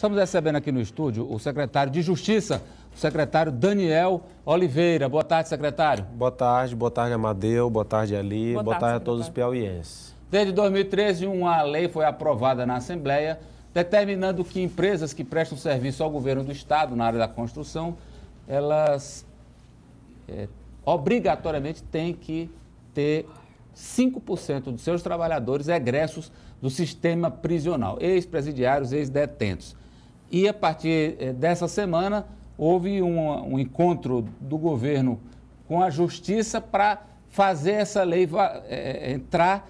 Estamos recebendo aqui no estúdio o secretário de Justiça, o secretário Daniel Oliveira. Boa tarde, secretário. Boa tarde, boa tarde, Amadeu, boa tarde, Ali, boa, boa tarde, tarde a todos os piauienses. Desde 2013, uma lei foi aprovada na Assembleia determinando que empresas que prestam serviço ao governo do Estado na área da construção, elas é, obrigatoriamente têm que ter 5% dos seus trabalhadores egressos do sistema prisional, ex-presidiários, ex-detentos. E a partir eh, dessa semana houve um, um encontro do governo com a justiça para fazer essa lei é, entrar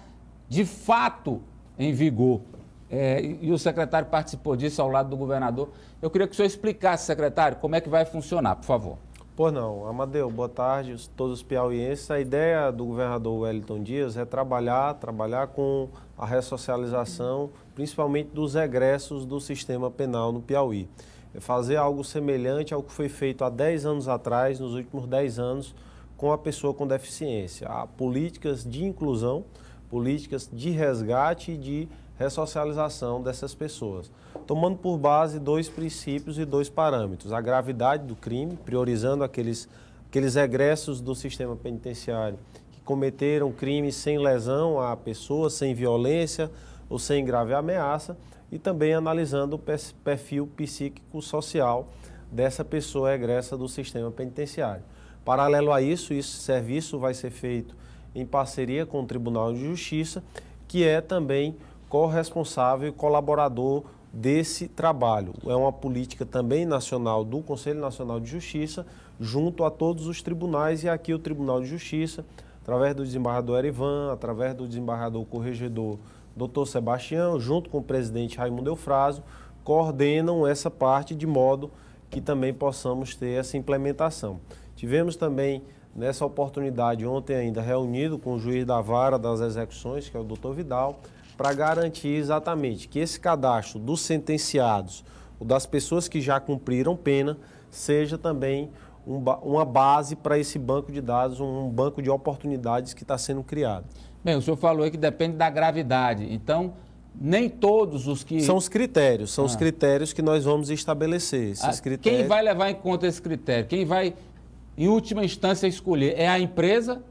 de fato em vigor. É, e o secretário participou disso ao lado do governador. Eu queria que o senhor explicasse, secretário, como é que vai funcionar, por favor. Pois não. Amadeu, boa tarde, todos os piauienses. A ideia do governador Wellington Dias é trabalhar, trabalhar com a ressocialização, principalmente dos egressos do sistema penal no Piauí. É fazer algo semelhante ao que foi feito há 10 anos atrás, nos últimos 10 anos, com a pessoa com deficiência. Há políticas de inclusão, políticas de resgate e de ressocialização dessas pessoas, tomando por base dois princípios e dois parâmetros: a gravidade do crime, priorizando aqueles, aqueles egressos do sistema penitenciário que cometeram crime sem lesão à pessoa, sem violência ou sem grave ameaça, e também analisando o perfil psíquico-social dessa pessoa egressa do sistema penitenciário. Paralelo a isso, esse serviço vai ser feito em parceria com o Tribunal de Justiça, que é também corresponsável e colaborador desse trabalho. É uma política também nacional do Conselho Nacional de Justiça, junto a todos os tribunais, e aqui o Tribunal de Justiça, através do desembargador Erivan, através do desembargador corregedor Dr. Sebastião, junto com o presidente Raimundo Eufrásio, coordenam essa parte de modo que também possamos ter essa implementação. Tivemos também nessa oportunidade ontem ainda reunido com o juiz da vara das execuções, que é o doutor Vidal, para garantir exatamente que esse cadastro dos sentenciados, o das pessoas que já cumpriram pena, seja também um, uma base para esse banco de dados, um banco de oportunidades que está sendo criado. Bem, o senhor falou aí que depende da gravidade, então nem todos os que. São os critérios, são ah. os critérios que nós vamos estabelecer. Ah, critérios... Quem vai levar em conta esse critério? Quem vai em última instância, escolher? É a empresa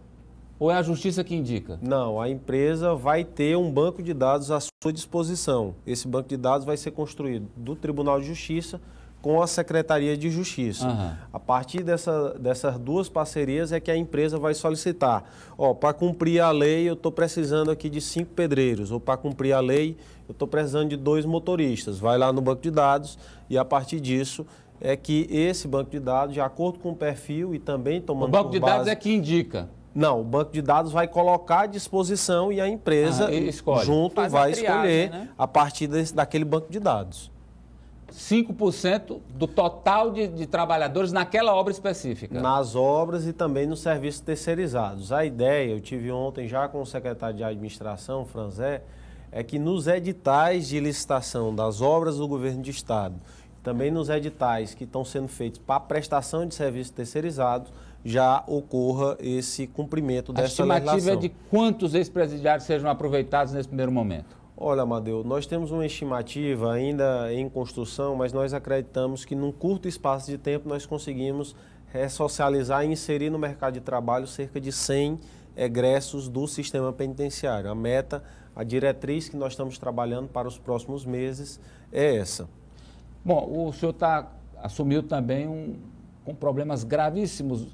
ou é a justiça que indica? Não, a empresa vai ter um banco de dados à sua disposição. Esse banco de dados vai ser construído do Tribunal de Justiça com a Secretaria de Justiça. Uhum. A partir dessa, dessas duas parcerias é que a empresa vai solicitar. Ó, para cumprir a lei, eu estou precisando aqui de cinco pedreiros, ou para cumprir a lei, eu estou precisando de dois motoristas. Vai lá no banco de dados e a partir disso é que esse banco de dados, de acordo com o perfil e também tomando. O banco de base... dados é que indica. Não, o banco de dados vai colocar à disposição e a empresa ah, junto Faz vai triagem, escolher né? a partir desse, daquele banco de dados. 5% do total de, de, trabalhadores naquela obra específica. Nas obras e também nos serviços terceirizados. A ideia, eu tive ontem já com o secretário de administração, Franzé, é que nos editais de licitação das obras do governo de estado também nos editais que estão sendo feitos para prestação de serviços terceirizados, já ocorra esse cumprimento dessa legislação. A estimativa legislação. é de quantos ex-presidiários sejam aproveitados nesse primeiro momento? Olha, Amadeu, nós temos uma estimativa ainda em construção, mas nós acreditamos que num curto espaço de tempo nós conseguimos ressocializar e inserir no mercado de trabalho cerca de 100 egressos do sistema penitenciário. A meta, a diretriz que nós estamos trabalhando para os próximos meses é essa. Bom, o senhor tá, assumiu também um, com problemas gravíssimos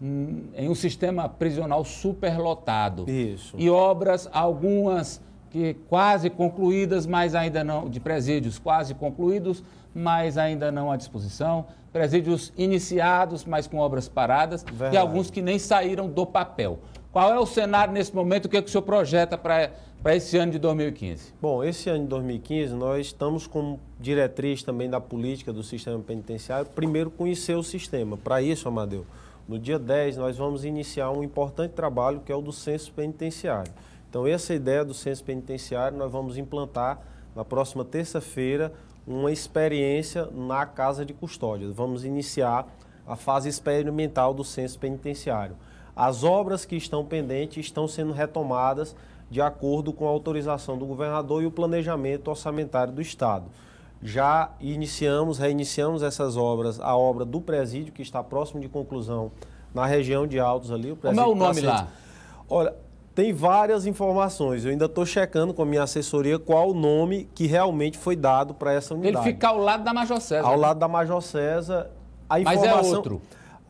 um, em um sistema prisional superlotado. Isso. E obras, algumas que quase concluídas, mas ainda não, de presídios quase concluídos, mas ainda não à disposição, presídios iniciados, mas com obras paradas, Verdade. e alguns que nem saíram do papel. Qual é o cenário nesse momento? O que, é que o senhor projeta para para esse ano de 2015? Bom, esse ano de 2015 nós estamos com diretriz também da política do sistema penitenciário, primeiro conhecer o sistema. Para isso, Amadeu, no dia 10 nós vamos iniciar um importante trabalho que é o do censo penitenciário. Então, essa é ideia do centro penitenciário nós vamos implantar na próxima terça-feira uma experiência na casa de custódia. Vamos iniciar a fase experimental do centro penitenciário. As obras que estão pendentes estão sendo retomadas de acordo com a autorização do governador e o planejamento orçamentário do Estado. Já iniciamos, reiniciamos essas obras, a obra do presídio, que está próximo de conclusão na região de Altos ali. O Como é o nome lá? Olha, tem várias informações. Eu ainda estou checando com a minha assessoria qual o nome que realmente foi dado para essa unidade. Ele fica ao lado da Major César. Ao né? lado da Major César. A informação... Mas é outro.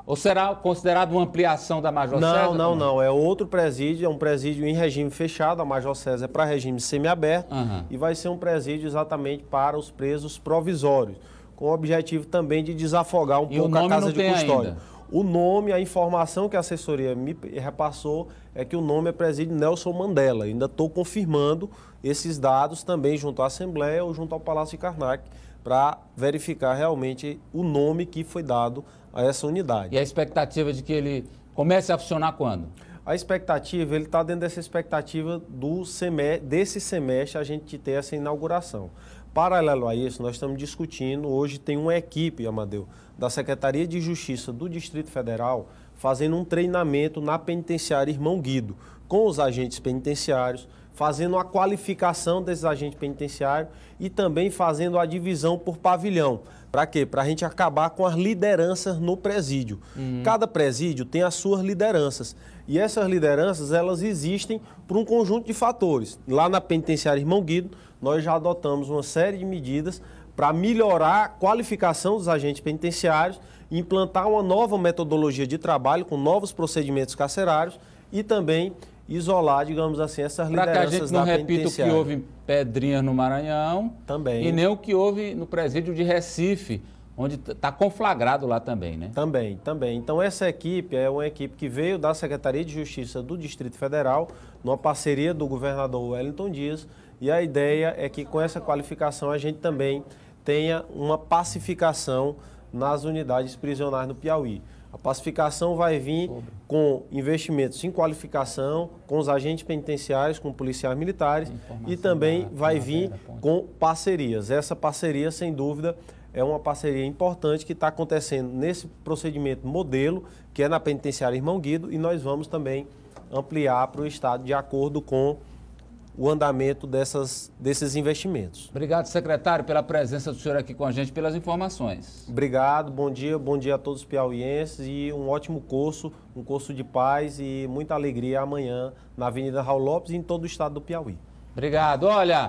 Ou será considerado uma ampliação da Major não, César? Não, não, não. É outro presídio, é um presídio em regime fechado. A Major César é para regime semiaberto uhum. e vai ser um presídio exatamente para os presos provisórios, com o objetivo também de desafogar um e pouco a casa de custódia. Ainda. O nome, a informação que a assessoria me repassou é que o nome é presídio Nelson Mandela. Ainda estou confirmando esses dados também junto à Assembleia ou junto ao Palácio de Karnak para verificar realmente o nome que foi dado a essa unidade. E a expectativa de que ele comece a funcionar quando? A expectativa, ele está dentro dessa expectativa do semestre, desse semestre a gente ter essa inauguração. Paralelo a isso, nós estamos discutindo, hoje tem uma equipe, Amadeu, da Secretaria de Justiça do Distrito Federal, fazendo um treinamento na penitenciária Irmão Guido, com os agentes penitenciários, fazendo a qualificação desses agentes penitenciários e também fazendo a divisão por pavilhão. Para quê? Para a gente acabar com as lideranças no presídio. Uhum. Cada presídio tem as suas lideranças. E essas lideranças, elas existem por um conjunto de fatores. Lá na penitenciária Irmão Guido, nós já adotamos uma série de medidas para melhorar a qualificação dos agentes penitenciários, implantar uma nova metodologia de trabalho com novos procedimentos carcerários e também isolar, digamos assim, essas pra lideranças da Para que a gente não repita o que houve em Pedrinhas, no Maranhão. Também. E nem o que houve no presídio de Recife, onde está conflagrado lá também, né? Também, também. Então, essa equipe é uma equipe que veio da Secretaria de Justiça do Distrito Federal, numa parceria do governador Wellington Dias, e a ideia é que com essa qualificação a gente também tenha uma pacificação nas unidades prisionais no Piauí. A pacificação vai vir com investimentos em qualificação, com os agentes penitenciários, com policiais militares e também vai vir com parcerias. Essa parceria, sem dúvida, é uma parceria importante que está acontecendo nesse procedimento modelo, que é na penitenciária Irmão Guido, e nós vamos também ampliar para o Estado de acordo com o andamento dessas, desses investimentos. Obrigado, secretário, pela presença do senhor aqui com a gente, pelas informações. Obrigado, bom dia, bom dia a todos os piauienses e um ótimo curso, um curso de paz e muita alegria amanhã na Avenida Raul Lopes e em todo o estado do Piauí. Obrigado. Olha.